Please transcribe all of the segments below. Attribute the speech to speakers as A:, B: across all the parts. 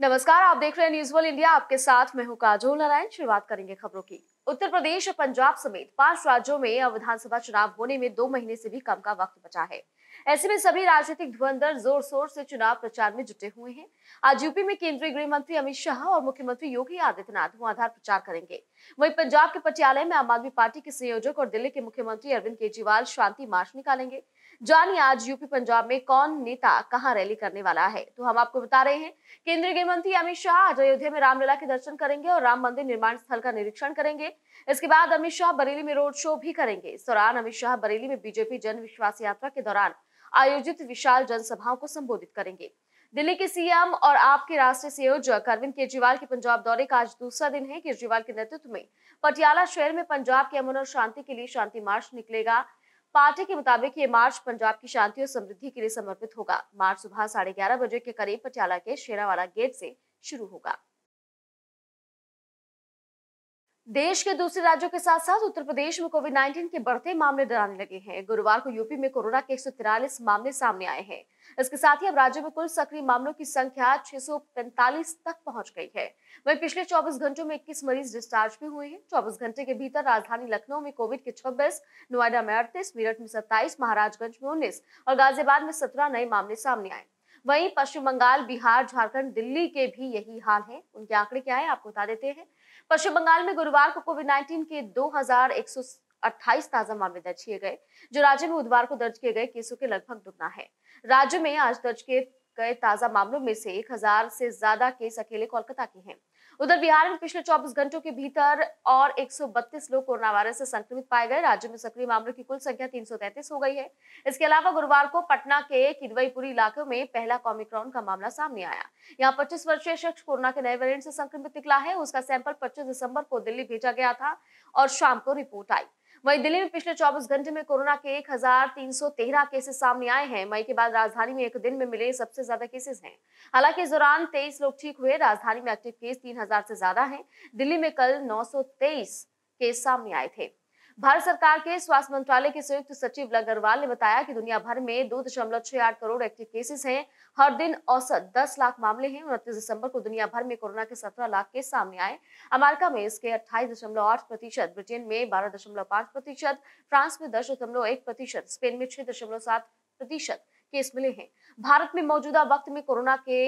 A: नमस्कार आप देख रहे हैं न्यूज वन इंडिया आपके साथ मैं हूं काजोल नारायण शुरुआत करेंगे खबरों की उत्तर प्रदेश और पंजाब समेत पांच राज्यों में अब विधानसभा चुनाव होने में दो महीने से भी कम का वक्त बचा है ऐसे में सभी राजनीतिक धुरंधर जोर शोर से चुनाव प्रचार में जुटे हुए हैं आज यूपी में केंद्रीय गृह मंत्री अमित शाह और मुख्यमंत्री योगी आदित्यनाथ धुआंधार प्रचार करेंगे वहीं पंजाब के पटियाले में आम आदमी पार्टी के संयोजक और दिल्ली के मुख्यमंत्री अरविंद केजरीवाल शांति मार्च निकालेंगे जानिए आज यूपी पंजाब में कौन नेता कहाँ रैली करने वाला है तो हम आपको बता रहे हैं केंद्रीय गृह मंत्री अमित शाह आज अयोध्या में रामलीला के दर्शन करेंगे और राम मंदिर निर्माण स्थल का निरीक्षण करेंगे इसके बाद अमित शाह बरेली में रोड शो भी करेंगे इस दौरान अमित शाह बरेली में बीजेपी जन विश्वास यात्रा के दौरान आयोजित विशाल जनसभाओं को संबोधित करेंगे दिल्ली के सीएम और आपके राष्ट्रीय संयोजक अरविंद केजरीवाल के पंजाब दौरे का आज दूसरा दिन है केजरीवाल के नेतृत्व में पटियाला शहर में पंजाब के अमन और शांति के लिए शांति मार्च निकलेगा पार्टी के मुताबिक ये मार्च पंजाब की शांति और समृद्धि के लिए समर्पित होगा मार्च सुबह साढ़े ग्यारह बजे के करीब पटियाला के शेरावाला गेट से शुरू होगा देश के दूसरे राज्यों के साथ साथ उत्तर प्रदेश में कोविड 19 के बढ़ते मामले डराने लगे हैं गुरुवार को यूपी में कोरोना के एक मामले सामने आए हैं इसके साथ ही अब राज्य में कुल सक्रिय मामलों की संख्या छह तक पहुंच गई है वहीं पिछले 24 घंटों में 21 मरीज डिस्चार्ज भी हुए हैं 24 घंटे के भीतर राजधानी लखनऊ में कोविड के 26, नोएडा में अड़तीस मेरठ में सत्ताईस महाराजगंज में उन्नीस और गाजियाबाद में सत्रह नए मामले सामने आए वहीं पश्चिम बंगाल बिहार झारखंड दिल्ली के भी यही हाल है उनके आंकड़े क्या है आपको बता देते हैं पश्चिम बंगाल में गुरुवार को कोविड नाइन्टीन के दो अट्ठाईस ताजा मामले दर्ज किए गए जो राज्य में बुधवार को दर्ज किए गए केसों के लगभग दुगना है राज्य में आज दर्ज किए गए ताजा मामलों में से 1000 से ज्यादा केस अकेले कोलकाता के हैं उधर बिहार में पिछले 24 घंटों के भीतर और 132 लोग कोरोना वायरस से संक्रमित पाए गए राज्य में सक्रिय मामलों की कुल संख्या 333 हो गई है इसके अलावा गुरुवार को पटना के किदवईपुरी इलाके में पहला कॉमिक्रॉन का मामला सामने आया यहाँ पच्चीस वर्षीय शख्स कोरोना के नए वेरियंट से संक्रमित निकला है उसका सैंपल पच्चीस दिसंबर को दिल्ली भेजा गया था और शाम को रिपोर्ट आई वहीं दिल्ली में पिछले 24 घंटे में कोरोना के 1313 केसेस सामने आए हैं मई के बाद राजधानी में एक दिन में मिले सबसे ज्यादा केसेस हैं हालांकि इस दौरान 23 लोग ठीक हुए राजधानी में एक्टिव केस 3000 से ज्यादा हैं दिल्ली में कल 923 केस सामने आए थे भारत सरकार के स्वास्थ्य मंत्रालय के संयुक्त सचिव लव अग्रवाल ने बताया कि दुनिया भर में दो दशमलव छह आठ करोड़ एक्टिव केसेस हैं हर दिन औसत दस लाख मामले हैं उनतीस दिसंबर को दुनिया भर में कोरोना के सत्रह लाख केस सामने आए अमेरिका में इसके अट्ठाईस दशमलव आठ प्रतिशत ब्रिटेन में बारह दशमलव पांच प्रतिशत फ्रांस में दस दशमलव एक प्रतिशत स्पेन में छह दशमलव सात प्रतिशत केस मिले हैं भारत में मौजूदा वक्त में कोरोना के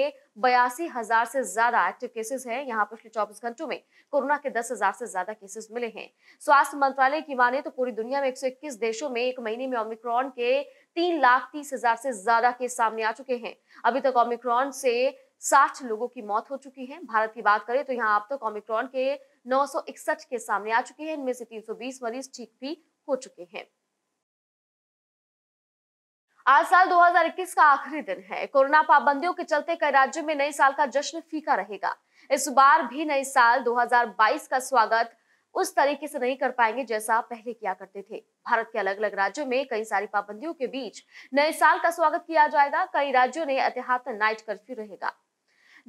A: बयासी हजार से ज्यादा एक्टिव केसेस हैं यहाँ पिछले 24 घंटों में कोरोना के दस हजार से ज्यादा केसेस मिले हैं स्वास्थ्य मंत्रालय की माने तो पूरी दुनिया में 121 देशों में एक महीने में ओमिक्रॉन के तीन लाख तीस हजार से ज्यादा केस सामने आ चुके हैं अभी तक ओमिक्रॉन से साठ लोगों की मौत हो चुकी है भारत की बात करें तो यहाँ अब तक ओमिक्रॉन के नौ केस सामने आ चुके हैं इनमें से तीन मरीज ठीक भी हो चुके हैं आज साल 2021 का आखिरी दिन है कोरोना पाबंदियों के चलते कई राज्यों में नए साल का जश्न फीका रहेगा इस बार भी नए साल 2022 का स्वागत उस तरीके से नहीं कर पाएंगे जैसा पहले किया करते थे भारत के अलग अलग राज्यों में कई सारी पाबंदियों के बीच नए साल का स्वागत किया जाएगा कई राज्यों ने एहतियात नाइट कर्फ्यू रहेगा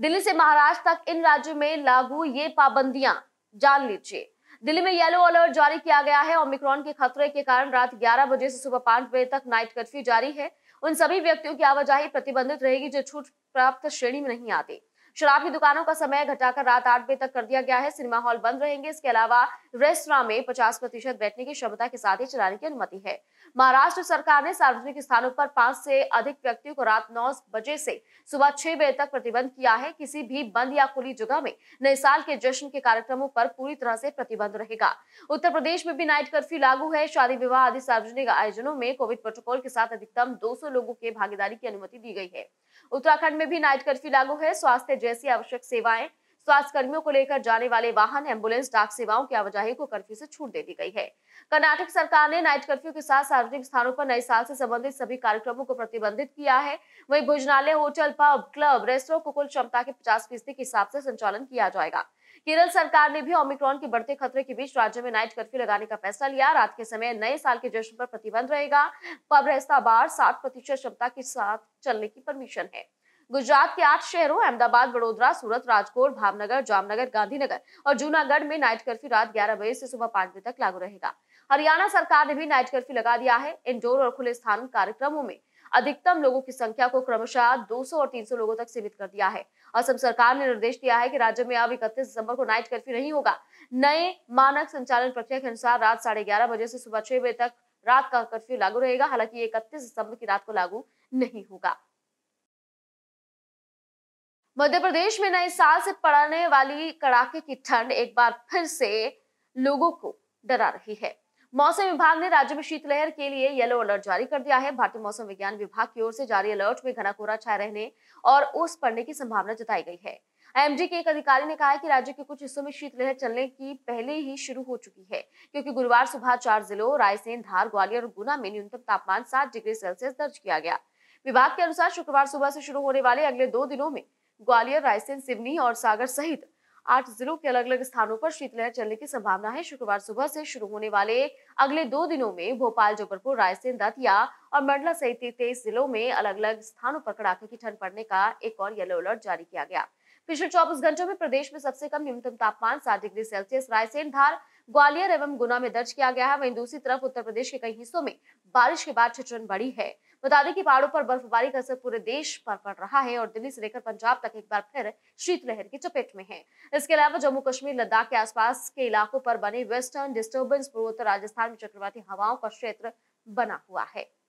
A: दिल्ली से महाराष्ट्र तक इन राज्यों में लागू ये पाबंदियां जान लीजिए दिल्ली में येलो अलर्ट जारी किया गया है ओमिक्रॉन के खतरे के कारण रात ग्यारह बजे से सुबह पांच बजे तक नाइट कर्फ्यू जारी है उन सभी व्यक्तियों की आवाजाही प्रतिबंधित रहेगी जो छूट प्राप्त श्रेणी में नहीं आते शराब की दुकानों का समय घटाकर रात आठ बजे तक कर दिया गया है सिनेमा हॉल बंद रहेंगे इसके अलावा रेस्तरा में पचास प्रतिशत बैठने की क्षमता के साथ ही चलाने की अनुमति है महाराष्ट्र सरकार ने सार्वजनिक स्थानों पर पांच से अधिक व्यक्तियों को रात नौ बजे से सुबह छह बजे तक प्रतिबंध किया है किसी भी बंद या खुली जगह में नए साल के जश्न के कार्यक्रमों पर पूरी तरह से प्रतिबंध रहेगा उत्तर प्रदेश में भी नाइट कर्फ्यू लागू है शादी विवाह आदि सार्वजनिक आयोजनों में कोविड प्रोटोकॉल के साथ अधिकतम दो लोगों के भागीदारी की अनुमति दी गई है उत्तराखंड में भी नाइट कर्फ्यू लागू है स्वास्थ्य जैसी आवश्यक सेवाएं स्वास्थ्य कर्मियों को लेकर जाने वाले वाहन एम्बुलेंस डाक सेवाओं की आवाजाही को कर्फ्यू से छूट दे दी गई है कर्नाटक सरकार ने नाइट कर्फ्यू के साथ सार्वजनिक स्थानों पर नए साल से संबंधित सभी कार्यक्रमों को प्रतिबंधित किया है वहीं भोजनालय होटल पब क्लब रेस्टोरों को कुल क्षमता के पचास फीसदी के हिसाब से संचालन किया जाएगा केरल सरकार ने भी ओमिक्रॉन के बढ़ते खतरे के बीच राज्य में नाइट कर्फ्यू लगाने का फैसला लिया रात के समय नए साल के जश्न पर प्रतिबंध रहेगा पब रेस्ता बार सात प्रतिशत क्षमता के साथ चलने की परमिशन है गुजरात के आठ शहरों अहमदाबाद वडोदरा सूरत राजकोट भावनगर जामनगर गांधीनगर और जूनागढ़ में नाइट कर्फ्यू रात ग्यारह बजे से सुबह पांच बजे तक लागू रहेगा हरियाणा सरकार ने भी नाइट कर्फ्यू लगा दिया है इंडोर और खुले स्थान कार्यक्रमों में अधिकतम लोगों की संख्या को क्रमशः 200 और 300 लोगों तक सीमित कर दिया है असम सरकार ने निर्देश दिया है कि राज्य में अब इकतीस दिसंबर को नाइट कर्फ्यू नहीं होगा नए मानक संचालन प्रक्रिया के अनुसार रात साढ़े ग्यारह बजे से सुबह छह बजे तक रात का कर्फ्यू लागू रहेगा हालांकि इकतीस दिसंबर की रात को लागू नहीं होगा मध्य प्रदेश में नए साल से पड़ने वाली कड़ाके की ठंड एक बार फिर से लोगों को डरा रही है मौसम विभाग ने राज्य में शीतलहर के लिए येलो अलर्ट जारी कर दिया है भारतीय मौसम विज्ञान विभाग की ओर से जारी अलर्ट में घना कोहरा छाए रहने और ओस पड़ने की संभावना जताई गई है एमजी के एक अधिकारी ने कहा है कि राज्य के कुछ हिस्सों में शीतलहर चलने की पहले ही शुरू हो चुकी है क्योंकि गुरुवार सुबह चार जिलों रायसेन धार ग्वालियर और गुना में न्यूनतम तापमान सात डिग्री सेल्सियस दर्ज किया गया विभाग के अनुसार शुक्रवार सुबह से शुरू होने वाले अगले दो दिनों में ग्वालियर रायसेन सिवनी और सागर सहित आठ जिलों के अलग अलग स्थानों पर शीतलहर चलने की संभावना है शुक्रवार सुबह से शुरू होने वाले अगले दो दिनों में भोपाल जबलपुर रायसेन दतिया और मंडला सहित तेईस जिलों में अलग अलग स्थानों पर कड़ाके की ठंड पड़ने का एक और येलो अलर्ट जारी किया गया पिछले चौबीस घंटों में प्रदेश में सबसे कम न्यूनतम तापमान सात डिग्री सेल्सियस रायसेन धार ग्वालियर एवं गुना में दर्ज किया गया है वहीं दूसरी तरफ उत्तर प्रदेश के कई हिस्सों में बारिश के बाद ठिठुरन बढ़ी है बता दें कि पहाड़ों पर बर्फबारी का असर पूरे देश पर पड़ रहा है और दिल्ली से लेकर पंजाब तक एक बार फिर शीतलहर की चपेट में है इसके अलावा जम्मू कश्मीर लद्दाख के आसपास के इलाकों पर बने वेस्टर्न डिस्टर्बेंस पूर्वोत्तर राजस्थान में चक्रवाती हवाओं का क्षेत्र बना हुआ है